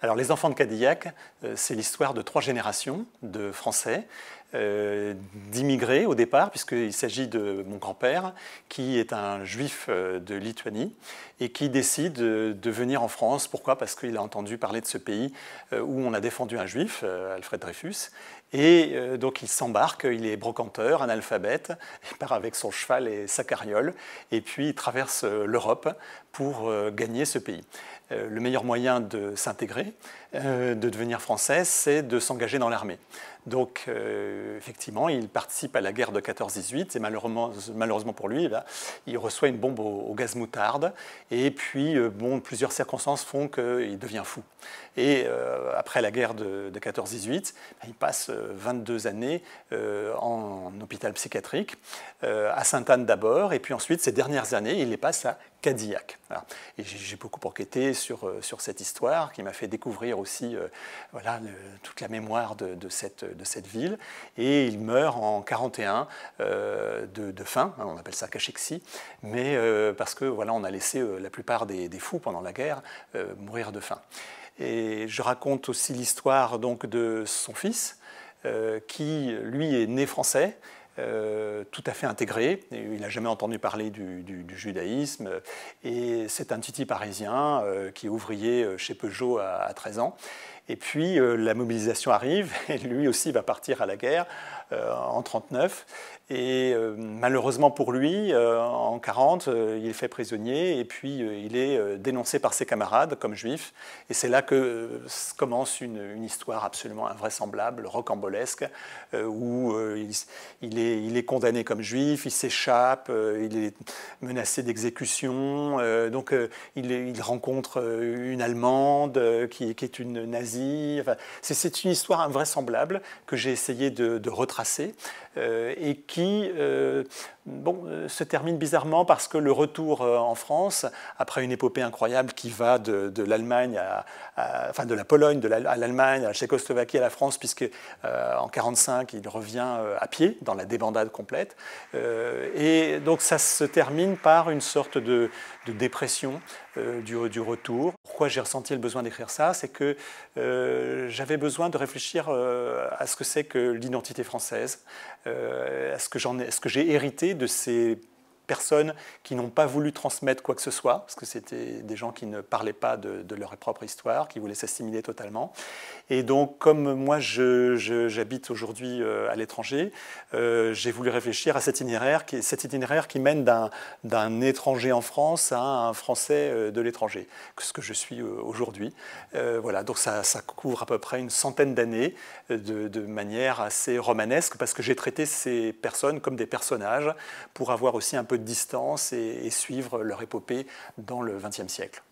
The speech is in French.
Alors, Les Enfants de Cadillac, euh, c'est l'histoire de trois générations de Français euh, d'immigrer au départ, puisqu'il s'agit de mon grand-père, qui est un juif euh, de Lituanie, et qui décide de venir en France. Pourquoi Parce qu'il a entendu parler de ce pays euh, où on a défendu un juif, Alfred Dreyfus, et donc il s'embarque, il est brocanteur, analphabète, il part avec son cheval et sa carriole, et puis il traverse l'Europe pour gagner ce pays. Le meilleur moyen de s'intégrer, de devenir français, c'est de s'engager dans l'armée. Donc effectivement, il participe à la guerre de 14-18 et malheureusement, malheureusement pour lui, eh il reçoit une bombe au, gaz moutarde. Et puis, euh, bon, plusieurs circonstances font qu'il devient fou. Et euh, après la guerre de, 14-18, eh il passe 22 euh, années en hôpital psychiatrique, à Sainte-Anne d'abord, et puis ensuite, ces dernières années, il les passe à Cadillac. Et j'ai beaucoup enquêté sur, euh, sur cette histoire qui m'a fait découvrir aussi euh, voilà, toute la mémoire de, cette, de cette ville. Et il meurt en 41 euh, de, faim, hein, on appelle ça cachexie, mais parce que voilà, on a laissé la plupart des, des, fous pendant la guerre mourir de faim. Et je raconte aussi l'histoire donc de son fils qui lui est né français, euh, tout à fait intégré. Il n'a jamais entendu parler du, judaïsme. Et c'est un titi parisien euh, qui est ouvrier euh, chez Peugeot à, 13 ans. Et puis la mobilisation arrive et lui aussi va partir à la guerre en 39. Et malheureusement pour lui, en 40, il est fait prisonnier et puis il est dénoncé par ses camarades comme juif. Et c'est là que commence une, histoire absolument invraisemblable, rocambolesque, où il, est il est condamné comme juif, il s'échappe, euh, il est menacé d'exécution. Euh, donc euh, il, rencontre une Allemande qui, est une nazie. c'est une histoire invraisemblable que j'ai essayé de, retracer et qui bon, se termine bizarrement parce que le retour en France, après une épopée incroyable qui va de, l'Allemagne, enfin de la Pologne, de à l'Allemagne, à la Tchécoslovaquie, à la France, puisque en 1945, il revient à pied dans la bandades complètes, euh, et donc ça se termine par une sorte de, dépression euh, du, du, retour. Pourquoi j'ai ressenti le besoin d'écrire ça C'est que euh, j'avais besoin de réfléchir à ce que c'est que l'identité française, à ce que j'ai hérité de ces personnes qui n'ont pas voulu transmettre quoi que ce soit, parce que c'était des gens qui ne parlaient pas de, leur propre histoire, qui voulaient s'assimiler totalement. Et donc, comme moi, j'habite aujourd'hui euh, à l'étranger, euh, j'ai voulu réfléchir à cet itinéraire qui, cet itinéraire qui mène d'un étranger en France à un Français euh, de l'étranger, ce que je suis aujourd'hui. voilà, donc ça, couvre à peu près une centaine d'années de, de manière assez romanesque, parce que j'ai traité ces personnes comme des personnages pour avoir aussi un peu distance et, et suivre leur épopée dans le XXe siècle.